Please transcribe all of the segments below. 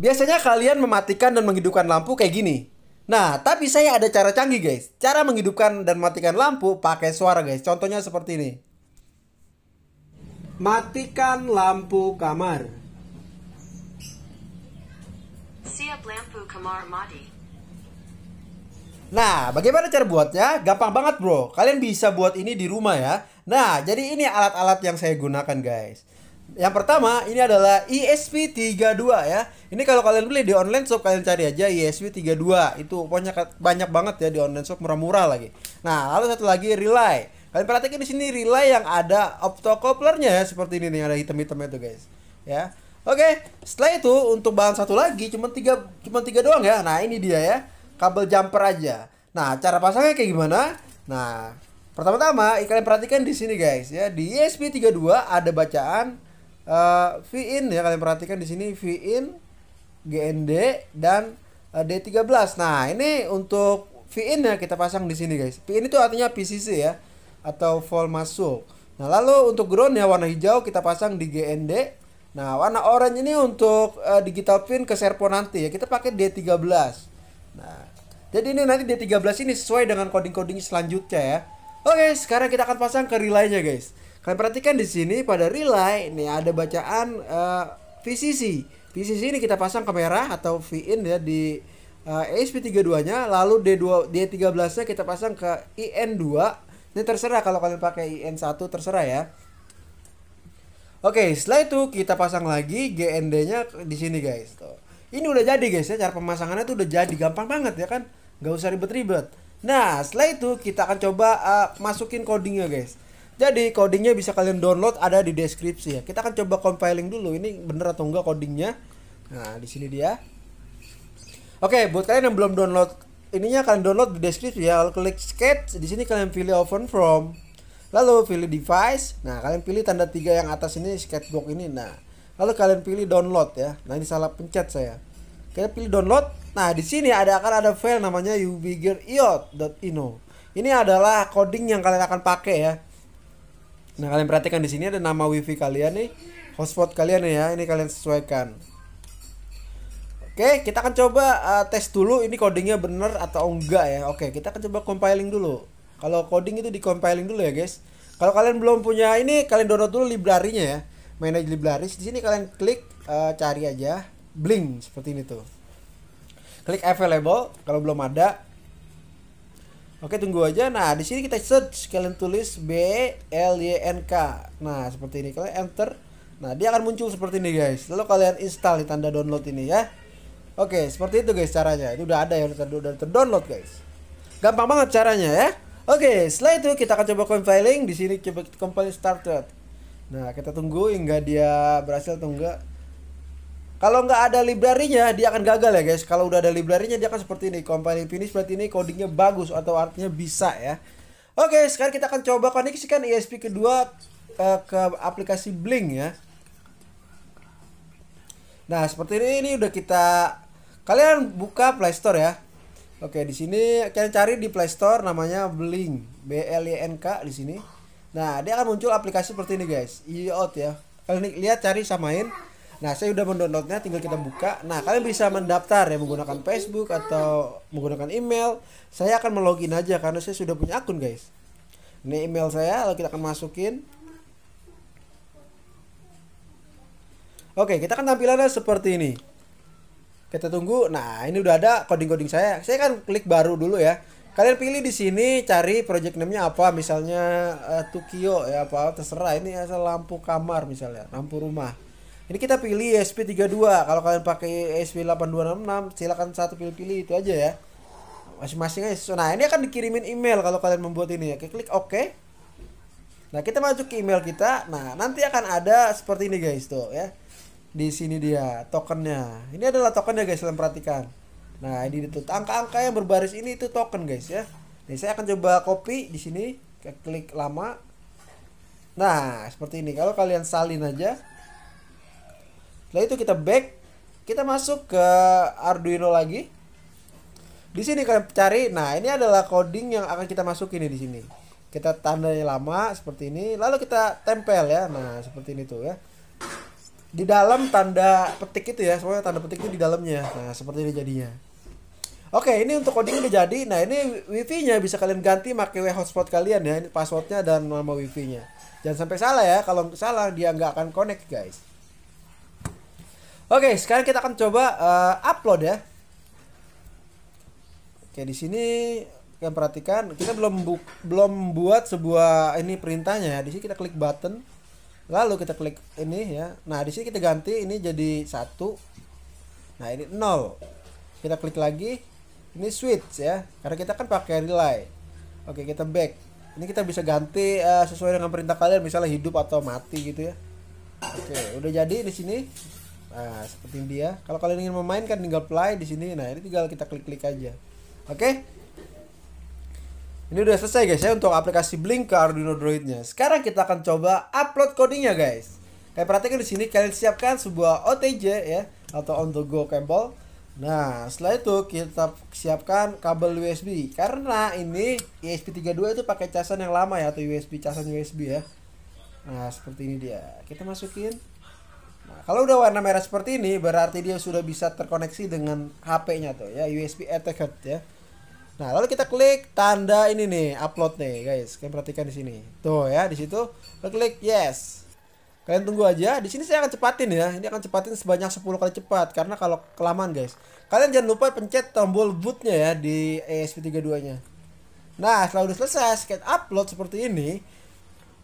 Biasanya kalian mematikan dan menghidupkan lampu kayak gini. Nah, tapi saya ada cara canggih guys. Cara menghidupkan dan matikan lampu pakai suara guys. Contohnya seperti ini. Matikan lampu kamar. Siap lampu kamar mati. Nah, bagaimana cara buatnya? Gampang banget bro. Kalian bisa buat ini di rumah ya. Nah, jadi ini alat-alat yang saya gunakan guys. Yang pertama ini adalah ESP32 ya. Ini kalau kalian beli di online shop kalian cari aja ESP32. Itu banyak banyak banget ya di online shop murah-murah lagi. Nah, lalu satu lagi Relay. Kalian perhatikan di sini Relay yang ada optocouplernya ya seperti ini nih yang ada hitam-hitamnya itu guys. Ya. Oke, setelah itu untuk bahan satu lagi cuma tiga cuma tiga doang ya. Nah, ini dia ya. Kabel jumper aja. Nah, cara pasangnya kayak gimana? Nah, pertama-tama kalian perhatikan di sini guys ya. Di ESP32 ada bacaan uh, eh, in ya kalian perhatikan di sini V in GND dan uh, eh, D13. Nah, ini untuk V in ya kita pasang di sini guys. V in itu artinya PCC ya atau full masuk. Nah, lalu untuk ground ya warna hijau kita pasang di GND. Nah, warna orange ini untuk uh, digital pin ke servo nanti ya. Kita pakai D13. Nah, jadi ini nanti D13 ini sesuai dengan coding-coding selanjutnya ya. Oke, sekarang kita akan pasang ke relay relaynya guys. Kalian perhatikan di sini pada relay ini ada bacaan uh, eh, VCC. VCC ini kita pasang ke merah atau in ya di eh, uh, ESP32-nya, lalu D2 D13-nya kita pasang ke IN2. Ini terserah kalau kalian pakai IN1 terserah ya. Oke, setelah itu kita pasang lagi GND-nya di sini guys. Tuh. Ini udah jadi guys ya, cara pemasangannya tuh udah jadi, gampang banget ya kan? Gak usah ribet-ribet. Nah, setelah itu kita akan coba uh, masukin codingnya guys. Jadi codingnya bisa kalian download ada di deskripsi ya. Kita akan coba compiling dulu ini bener atau enggak codingnya. Nah di sini dia. Oke buat kalian yang belum download ininya kalian download di deskripsi ya. Lalu klik sketch di sini kalian pilih open from. Lalu pilih device. Nah kalian pilih tanda tiga yang atas ini Sketchbook ini. Nah lalu kalian pilih download ya. Nah ini salah pencet saya. Kalian pilih download. Nah di sini ada akan ada file namanya ubigirio.ino. Ini adalah coding yang kalian akan pakai ya Nah, kalian perhatikan di sini ada nama wifi kalian nih, hotspot kalian nih ya. Ini kalian sesuaikan. Oke, kita akan coba uh, tes dulu ini codingnya bener atau enggak ya. Oke, kita akan coba compiling dulu. Kalau coding itu di compiling dulu ya, guys. Kalau kalian belum punya ini, kalian download dulu library-nya ya. Manage library. Di sini kalian klik uh, cari aja Blink seperti ini tuh. Klik available kalau belum ada. Oke tunggu aja. Nah di sini kita search kalian tulis B L Y N K. Nah seperti ini kalian enter. Nah dia akan muncul seperti ini guys. Lalu kalian install di tanda download ini ya. Oke seperti itu guys caranya. itu udah ada ya udah terdownload guys. Gampang banget caranya ya. Oke setelah itu kita akan coba compiling. Di sini coba compile started. Nah kita tunggu hingga dia berhasil atau enggak. Kalau nggak ada library-nya, dia akan gagal ya guys. Kalau udah ada library-nya, dia akan seperti ini. Compile finish berarti ini codingnya bagus atau artinya bisa ya. Oke, sekarang kita akan coba koneksikan ESP kedua uh, ke aplikasi Blink ya. Nah, seperti ini ini udah kita kalian buka Play Store ya. Oke, di sini kalian cari di Play Store namanya Blink, B L Y N K di sini. Nah, dia akan muncul aplikasi seperti ini guys. IOT ya. Kalian lihat cari samain. Nah, saya sudah mendownloadnya, tinggal kita buka. Nah, kalian bisa mendaftar ya menggunakan Facebook atau menggunakan email. Saya akan melogin aja karena saya sudah punya akun, guys. Ini email saya, lalu kita akan masukin. Oke, kita akan tampilannya seperti ini. Kita tunggu. Nah, ini udah ada coding-coding saya. Saya kan klik baru dulu ya. Kalian pilih di sini cari project name-nya apa, misalnya uh, eh, Tokyo ya apa terserah. Ini asal lampu kamar misalnya, lampu rumah ini kita pilih sp 32 kalau kalian pakai sp 8266 silakan satu pilih-pilih itu aja ya masing-masing -masing nah ini akan dikirimin email kalau kalian membuat ini ya klik OK nah kita masuk ke email kita nah nanti akan ada seperti ini guys tuh ya di sini dia tokennya ini adalah tokennya guys kalian perhatikan nah ini itu angka-angka yang berbaris ini itu token guys ya nih saya akan coba copy di sini klik lama nah seperti ini kalau kalian salin aja setelah itu kita back, kita masuk ke Arduino lagi. Di sini kalian cari, nah ini adalah coding yang akan kita masukin di sini. Kita tandanya lama seperti ini, lalu kita tempel ya. Nah, seperti ini tuh ya. Di dalam tanda petik itu ya, semuanya tanda petik itu di dalamnya. Nah, seperti ini jadinya. Oke, ini untuk coding udah jadi. Nah, ini wifi-nya bisa kalian ganti pakai hotspot kalian ya. Ini passwordnya dan nama wifi-nya. Jangan sampai salah ya. Kalau salah dia nggak akan connect guys. Oke, sekarang kita akan coba uh, upload ya. Oke, di sini kalian perhatikan kita belum bu belum buat sebuah ini perintahnya ya. Di sini kita klik button. Lalu kita klik ini ya. Nah, di sini kita ganti ini jadi satu. Nah, ini nol. Kita klik lagi. Ini switch ya. Karena kita kan pakai relay. Oke, kita back. Ini kita bisa ganti uh, sesuai dengan perintah kalian misalnya hidup atau mati gitu ya. Oke, udah jadi di sini. Nah, seperti dia. Kalau kalian ingin memainkan tinggal play di sini. Nah, ini tinggal kita klik-klik aja. Oke? Okay? Ini udah selesai guys ya untuk aplikasi Blink ke Arduino Droidnya. Sekarang kita akan coba upload kodenya guys. Kayak perhatikan di sini kalian siapkan sebuah OTG ya atau on the go cable. Nah, setelah itu kita siapkan kabel USB karena ini ESP32 itu pakai casan yang lama ya atau USB casan USB ya. Nah, seperti ini dia. Kita masukin Nah, kalau udah warna merah seperti ini berarti dia sudah bisa terkoneksi dengan HP-nya tuh ya USB Ethernet ya. Nah, lalu kita klik tanda ini nih, upload nih, guys. Kalian perhatikan di sini. Tuh ya, di situ klik yes. Kalian tunggu aja. Di sini saya akan cepatin ya. Ini akan cepatin sebanyak 10 kali cepat karena kalau kelamaan, guys. Kalian jangan lupa pencet tombol bootnya ya di ESP32-nya. Nah, setelah udah selesai, sket upload seperti ini,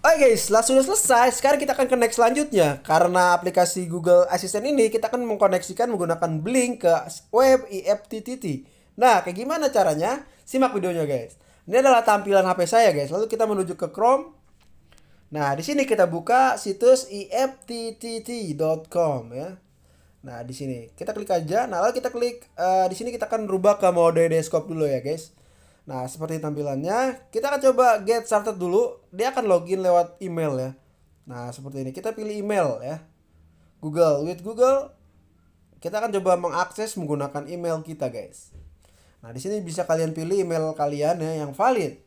Oke okay guys, langsung sudah selesai. Sekarang kita akan ke next selanjutnya. Karena aplikasi Google Assistant ini kita akan mengkoneksikan menggunakan Blink ke web IFTTT. Nah, kayak gimana caranya? Simak videonya guys. Ini adalah tampilan HP saya guys. Lalu kita menuju ke Chrome. Nah, di sini kita buka situs ifttt.com ya. Nah, di sini kita klik aja. Nah, lalu kita klik uh, di sini kita akan rubah ke mode desktop dulu ya guys. Nah, seperti tampilannya, kita akan coba get started dulu. Dia akan login lewat email ya. Nah, seperti ini. Kita pilih email ya. Google, with Google, kita akan coba mengakses menggunakan email kita, guys. Nah, di sini bisa kalian pilih email kalian ya yang valid.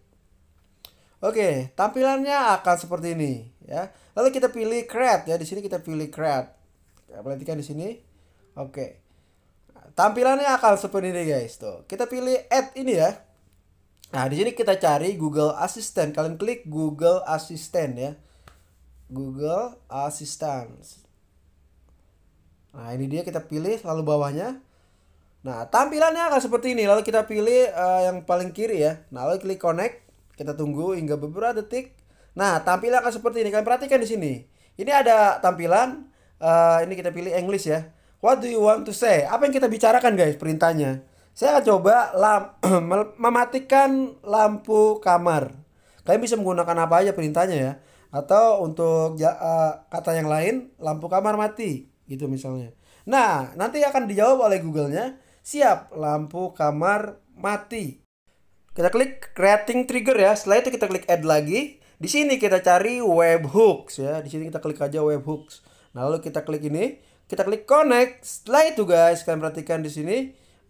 Oke, tampilannya akan seperti ini ya. Lalu kita pilih create ya. Di sini kita pilih create. Kita Perhatikan di sini. Oke. Tampilannya akan seperti ini, guys. Tuh, kita pilih add ini ya. Nah, di sini kita cari Google Assistant. Kalian klik Google Assistant ya. Google Assistant. Nah, ini dia kita pilih lalu bawahnya. Nah, tampilannya akan seperti ini. Lalu kita pilih uh, yang paling kiri ya. Nah, lalu klik connect. Kita tunggu hingga beberapa detik. Nah, tampilannya akan seperti ini. Kalian perhatikan di sini. Ini ada tampilan uh, ini kita pilih English ya. What do you want to say? Apa yang kita bicarakan guys perintahnya? Saya akan coba lam mematikan lampu kamar. Kalian bisa menggunakan apa aja perintahnya ya. Atau untuk ja, uh, kata yang lain, lampu kamar mati gitu misalnya. Nah, nanti akan dijawab oleh Google-nya. Siap, lampu kamar mati. Kita klik creating trigger ya. Setelah itu kita klik add lagi. Di sini kita cari webhooks ya. Di sini kita klik aja webhooks. Nah, lalu kita klik ini, kita klik connect. Setelah itu guys, kalian perhatikan di sini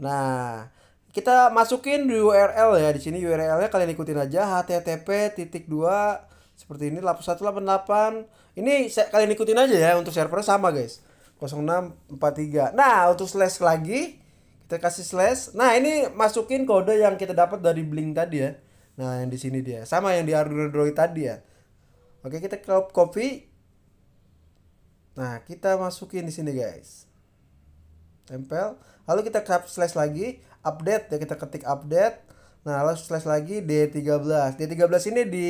Nah, kita masukin di URL ya di sini URL-nya kalian ikutin aja http titik dua seperti ini delapan ini kalian ikutin aja ya untuk server sama guys 0643 nah untuk slash lagi kita kasih slash nah ini masukin kode yang kita dapat dari blink tadi ya nah yang di sini dia sama yang di Arduino Droid tadi ya oke kita copy nah kita masukin di sini guys tempel lalu kita slash lagi update ya kita ketik update nah lalu slash lagi D13 D13 ini di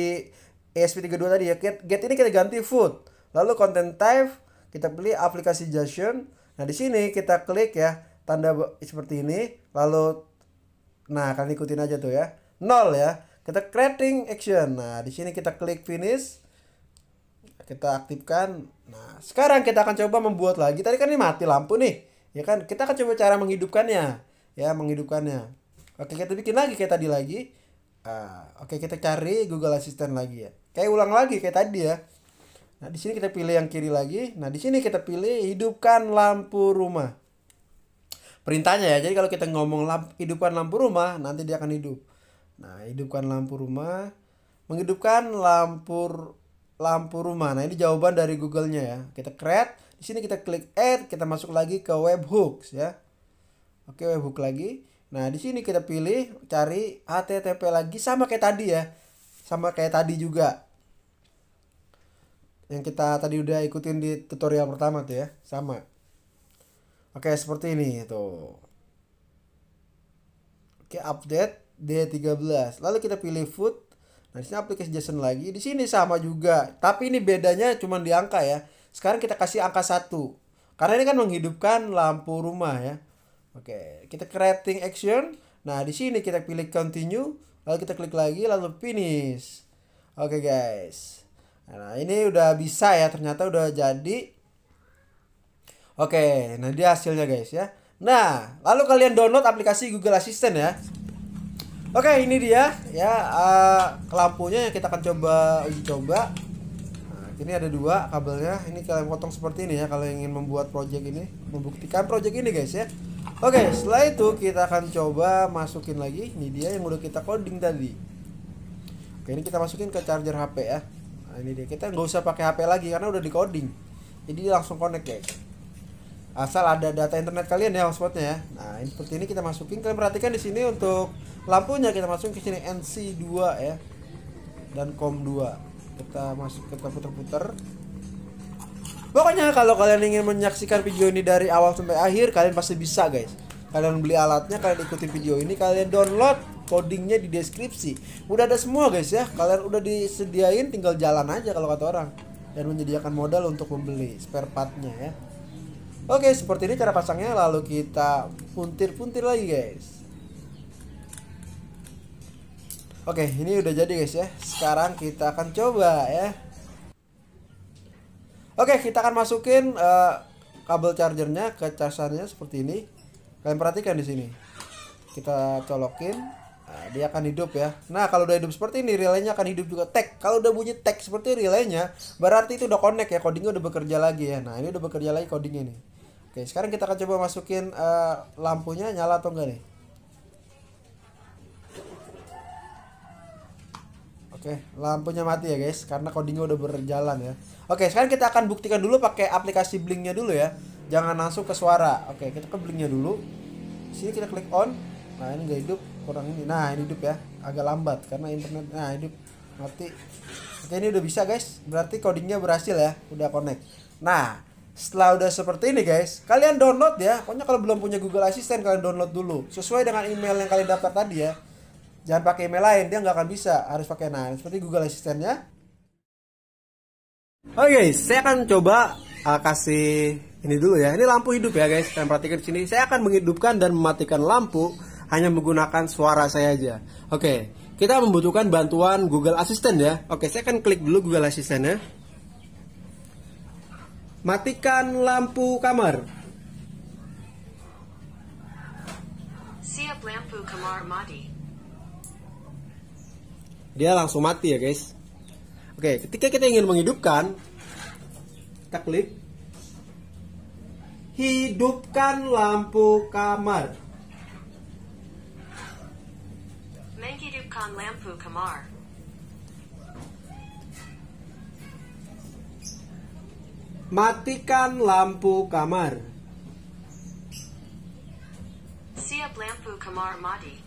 ESP32 tadi ya get, get ini kita ganti food lalu content type kita pilih aplikasi suggestion nah di sini kita klik ya tanda seperti ini lalu nah kalian ikutin aja tuh ya nol ya kita creating action nah di sini kita klik finish kita aktifkan nah sekarang kita akan coba membuat lagi tadi kan ini mati lampu nih ya kan kita akan coba cara menghidupkannya ya menghidupkannya oke kita bikin lagi kayak tadi lagi uh, oke kita cari Google Assistant lagi ya kayak ulang lagi kayak tadi ya nah di sini kita pilih yang kiri lagi nah di sini kita pilih hidupkan lampu rumah perintahnya ya jadi kalau kita ngomong lamp, hidupkan lampu rumah nanti dia akan hidup nah hidupkan lampu rumah menghidupkan lampu lampu rumah. Nah, ini jawaban dari Googlenya ya. Kita create di sini kita klik add, kita masuk lagi ke webhooks ya. Oke, webhook lagi. Nah, di sini kita pilih cari HTTP lagi sama kayak tadi ya. Sama kayak tadi juga. Yang kita tadi udah ikutin di tutorial pertama tuh ya, sama. Oke, seperti ini tuh. Oke, update D13. Lalu kita pilih food Nah, di sini aplikasi JSON lagi. Di sini sama juga, tapi ini bedanya cuma di angka ya. Sekarang kita kasih angka satu Karena ini kan menghidupkan lampu rumah ya. Oke, kita creating action. Nah, di sini kita pilih continue, lalu kita klik lagi lalu finish. Oke, guys. Nah, ini udah bisa ya, ternyata udah jadi. Oke, nah dia hasilnya guys ya. Nah, lalu kalian download aplikasi Google Assistant ya. Oke, ini dia ya uh, lampunya yang kita akan coba uji coba ini ada dua kabelnya ini kalian potong seperti ini ya kalau ingin membuat project ini membuktikan project ini guys ya oke okay, setelah itu kita akan coba masukin lagi ini dia yang udah kita coding tadi oke ini kita masukin ke charger HP ya nah, ini dia kita nggak usah pakai HP lagi karena udah di coding jadi langsung connect guys asal ada data internet kalian ya hotspotnya ya nah ini seperti ini kita masukin kalian perhatikan di sini untuk lampunya kita masukin ke sini NC2 ya dan COM2 kita masuk kita putar-putar pokoknya kalau kalian ingin menyaksikan video ini dari awal sampai akhir kalian pasti bisa guys kalian beli alatnya kalian ikutin video ini kalian download codingnya di deskripsi udah ada semua guys ya kalian udah disediain tinggal jalan aja kalau kata orang dan menyediakan modal untuk membeli spare partnya ya oke seperti ini cara pasangnya lalu kita puntir-puntir lagi guys Oke, ini udah jadi guys ya. Sekarang kita akan coba ya. Oke, kita akan masukin uh, kabel chargernya ke casannya seperti ini. Kalian perhatikan di sini. Kita colokin, nah, dia akan hidup ya. Nah, kalau udah hidup seperti ini, relaynya akan hidup juga tag. Kalau udah bunyi tag seperti relaynya, berarti itu udah connect ya, codingnya udah bekerja lagi ya. Nah, ini udah bekerja lagi coding ini. Oke, sekarang kita akan coba masukin uh, lampunya nyala atau enggak nih. Oke, lampunya mati ya guys, karena codingnya udah berjalan ya. Oke, sekarang kita akan buktikan dulu pakai aplikasi Blinknya dulu ya. Jangan langsung ke suara. Oke, kita ke Blinknya dulu. Sini kita klik on. Nah ini nggak hidup, kurang ini. Nah ini hidup ya, agak lambat karena internet. Nah hidup, mati. Oke ini udah bisa guys, berarti codingnya berhasil ya, udah connect. Nah setelah udah seperti ini guys, kalian download ya. Pokoknya kalau belum punya Google Assistant kalian download dulu, sesuai dengan email yang kalian dapat tadi ya jangan pakai email lain dia nggak akan bisa harus pakai nah seperti Google Assistant ya oke okay, saya akan coba uh, kasih ini dulu ya ini lampu hidup ya guys kalian perhatikan di sini saya akan menghidupkan dan mematikan lampu hanya menggunakan suara saya aja oke okay, kita membutuhkan bantuan Google Assistant ya oke saya akan klik dulu Google Assistant ya matikan lampu kamar siap lampu kamar mati dia langsung mati ya guys oke ketika kita ingin menghidupkan kita klik hidupkan lampu kamar menghidupkan lampu kamar matikan lampu kamar siap lampu kamar mati